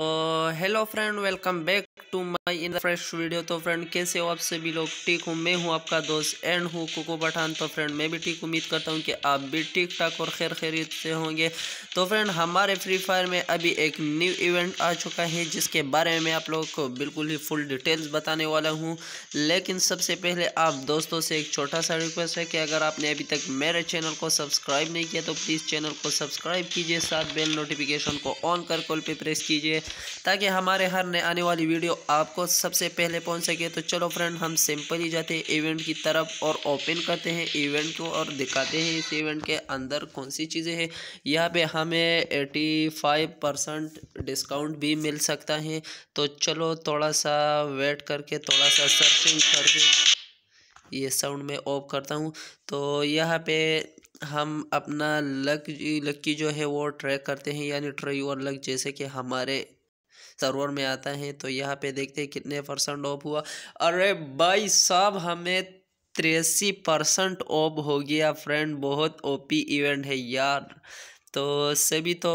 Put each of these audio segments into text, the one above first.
Uh, hello friend welcome back to my इन fresh video तो friend कैसे हो आप सभी लोग ठीक हूँ मैं हूँ आपका दोस्त एंड हूँ कुको पठान तो फ्रेंड मैं भी ठीक उम्मीद करता हूँ कि आप भी ठीक ठाक और खैर खैरियत से होंगे तो फ्रेंड हमारे फ्री फायर में अभी एक न्यू इवेंट आ चुका है जिसके बारे में मैं आप लोगों को बिल्कुल ही फुल डिटेल्स बताने वाला हूँ लेकिन सबसे पहले आप दोस्तों से एक छोटा सा रिक्वेस्ट है कि अगर आपने अभी तक मेरे चैनल को सब्सक्राइब नहीं किया तो प्लीज़ चैनल को सब्सक्राइब कीजिए साथ बेल नोटिफिकेशन को ऑन कर कॉल पर प्रेस कीजिए ताकि हमारे हर नए आने वाली वीडियो आपको आपको सबसे पहले पहुंच सके तो चलो फ्रेंड हम सिंपल ही जाते हैं इवेंट की तरफ और ओपन करते हैं इवेंट को और दिखाते हैं इस इवेंट के अंदर कौन सी चीज़ें हैं यहाँ पे हमें एटी फाइव परसेंट डिस्काउंट भी मिल सकता है तो चलो थोड़ा सा वेट करके थोड़ा सा सर्चिंग करके ये साउंड में ऑफ करता हूँ तो यहाँ पे हम अपना लक लक्की जो है वो ट्रैक करते हैं यानी ट्रे और लक जैसे कि हमारे सर्वर में आता है तो यहाँ पे देखते हैं कितने परसेंट ऑफ हुआ अरे भाई साहब हमें तिरसी परसेंट ऑफ हो गया फ्रेंड बहुत ओपी इवेंट है यार तो सभी तो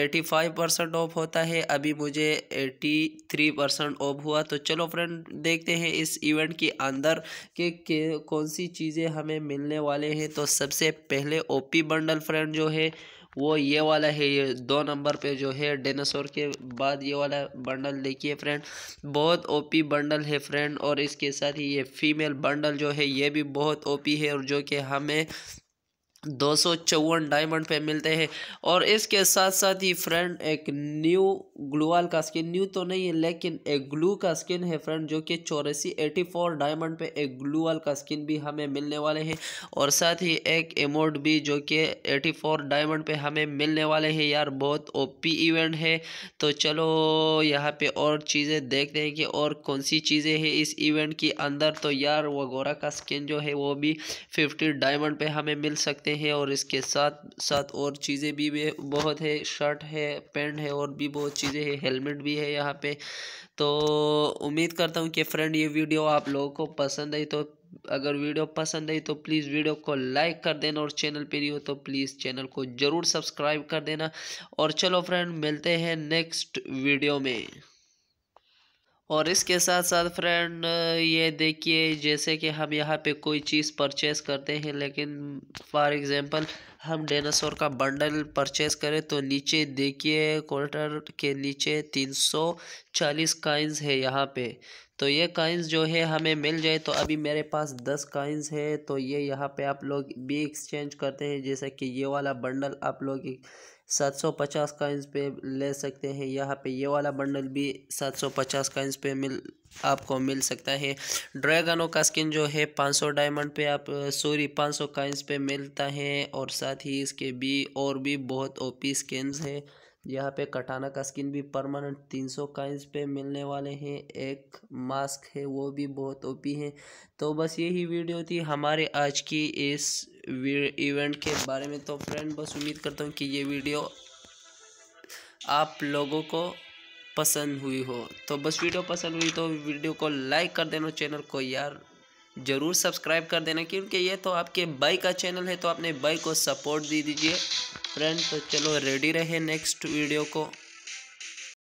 85 परसेंट ऑफ होता है अभी मुझे 83 परसेंट ऑफ हुआ तो चलो फ्रेंड देखते हैं इस इवेंट के अंदर के, के कौन सी चीज़ें हमें मिलने वाले हैं तो सबसे पहले ओपी बंडल फ्रेंड जो है वो ये वाला है ये दो नंबर पे जो है डेनासोर के बाद ये वाला बंडल देखिए फ्रेंड बहुत ओपी बंडल है फ्रेंड और इसके साथ ही ये फीमेल बंडल जो है ये भी बहुत ओपी है और जो कि हमें दो सौ चौवन डायमंड पे मिलते हैं और इसके साथ साथ ही फ्रेंड एक न्यू ग्लूवाल का स्किन न्यू तो नहीं है लेकिन एक ग्लू का स्किन है फ्रेंड जो कि चौरासी एटी फोर डायमंड पे एक ग्लूवाल का स्किन भी हमें मिलने वाले हैं और साथ ही एक एमोड भी जो कि एटी फोर डायमंड पे हमें मिलने वाले हैं यार बहुत ओपी इवेंट है तो चलो यहाँ पर और चीज़ें देखते हैं कि और कौन सी चीज़ें हैं इस इवेंट के अंदर तो यार वगोरा गोरा का स्किन जो है वो भी फिफ्टी डायमंड पर हमें मिल सकते हैं हैं और इसके साथ साथ और चीज़ें भी बहुत है शर्ट है पेंट है और भी बहुत चीज़ें हैं हेलमेट भी है यहाँ पे तो उम्मीद करता हूँ कि फ्रेंड ये वीडियो आप लोगों को पसंद आई तो अगर वीडियो पसंद आई तो प्लीज़ वीडियो को लाइक कर देना और चैनल पे नहीं हो तो प्लीज़ चैनल को ज़रूर सब्सक्राइब कर देना और चलो फ्रेंड मिलते हैं नेक्स्ट वीडियो में और इसके साथ साथ फ्रेंड ये देखिए जैसे कि हम यहाँ पे कोई चीज़ परचेस करते हैं लेकिन फॉर एग्ज़ाम्पल हम डेनासोर का बंडल परचेज करें तो नीचे देखिए क्वार्टर के नीचे तीन सौ चालीस काइंस है यहाँ पे तो ये काइंस जो है हमें मिल जाए तो अभी मेरे पास दस काइंस है तो ये यहाँ पे आप लोग भी एक्सचेंज करते हैं जैसे कि ये वाला बंडल आप लोग सात सौ पचास काइंस पे ले सकते हैं यहाँ पे ये वाला बंडल भी सात सौ पचास काइंस पे मिल आपको मिल सकता है ड्रैगनों का स्किन जो है पाँच सौ डायमंड पे आप सॉरी पाँच सौ काइंस पे मिलता है और साथ ही इसके भी और भी बहुत ओपी स्कैन्स हैं यहाँ पे कटाना का स्किन भी परमानेंट तीन सौ काइंस पे मिलने वाले हैं एक मास्क है वो भी बहुत ओपी है तो बस यही वीडियो थी हमारे आज की इस इवेंट के बारे में तो फ्रेंड बस उम्मीद करता हूँ कि ये वीडियो आप लोगों को पसंद हुई हो तो बस वीडियो पसंद हुई तो वीडियो को लाइक कर देना चैनल को यार ज़रूर सब्सक्राइब कर देना क्योंकि ये तो आपके बाई का चैनल है तो अपने बाई को सपोर्ट दे दीजिए फ्रेंड तो चलो रेडी रहे नेक्स्ट वीडियो को